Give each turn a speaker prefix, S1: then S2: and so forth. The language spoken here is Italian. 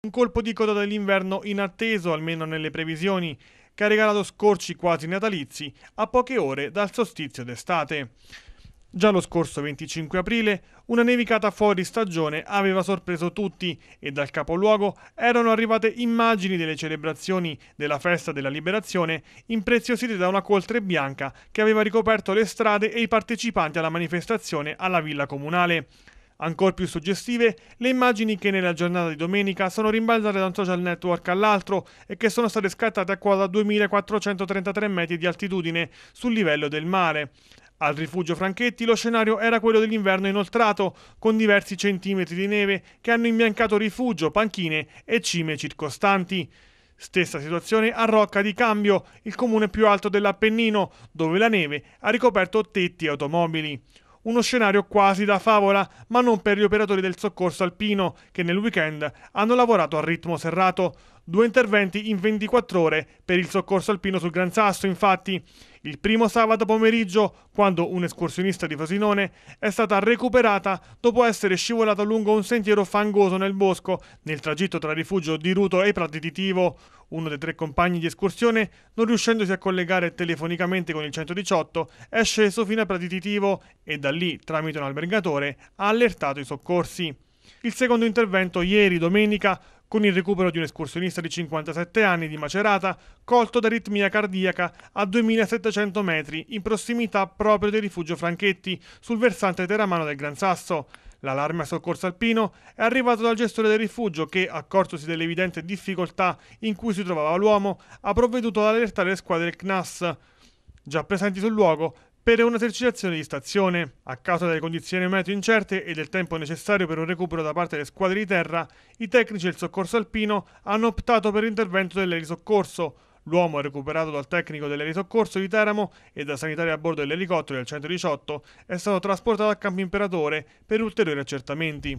S1: Un colpo di coda dell'inverno inatteso, almeno nelle previsioni, che ha regalato scorci quasi natalizi a poche ore dal solstizio d'estate. Già lo scorso 25 aprile una nevicata fuori stagione aveva sorpreso tutti e dal capoluogo erano arrivate immagini delle celebrazioni della festa della liberazione impreziosite da una coltre bianca che aveva ricoperto le strade e i partecipanti alla manifestazione alla villa comunale. Ancora più suggestive le immagini che nella giornata di domenica sono rimbalzate da un social network all'altro e che sono state scattate a quota 2433 metri di altitudine sul livello del mare. Al rifugio Franchetti lo scenario era quello dell'inverno inoltrato, con diversi centimetri di neve che hanno imbiancato rifugio, panchine e cime circostanti. Stessa situazione a Rocca di Cambio, il comune più alto dell'Appennino, dove la neve ha ricoperto tetti e automobili. Uno scenario quasi da favola, ma non per gli operatori del soccorso alpino, che nel weekend hanno lavorato a ritmo serrato. Due interventi in 24 ore per il soccorso alpino sul Gran Sasso, infatti il primo sabato pomeriggio quando un escursionista di Frosinone è stata recuperata dopo essere scivolata lungo un sentiero fangoso nel bosco nel tragitto tra rifugio di Ruto e Prati di Tivo. Uno dei tre compagni di escursione, non riuscendosi a collegare telefonicamente con il 118, è sceso fino a Prati di Tivo e da lì, tramite un albergatore, ha allertato i soccorsi. Il secondo intervento ieri domenica con il recupero di un escursionista di 57 anni di Macerata, colto da ritmia cardiaca a 2700 metri in prossimità proprio del rifugio Franchetti, sul versante teramano del Gran Sasso. L'allarme a soccorso alpino è arrivato dal gestore del rifugio che, accortosi dell'evidente difficoltà in cui si trovava l'uomo, ha provveduto ad allertare le squadre del CNAS. Già presenti sul luogo per un'esercitazione di stazione. A causa delle condizioni meteo incerte e del tempo necessario per un recupero da parte delle squadre di terra, i tecnici del soccorso alpino hanno optato per l'intervento dell'elisoccorso. L'uomo recuperato dal tecnico dell'elisoccorso di Teramo e da sanitario a bordo dell'elicottero del 118 è stato trasportato a Campo Imperatore per ulteriori accertamenti.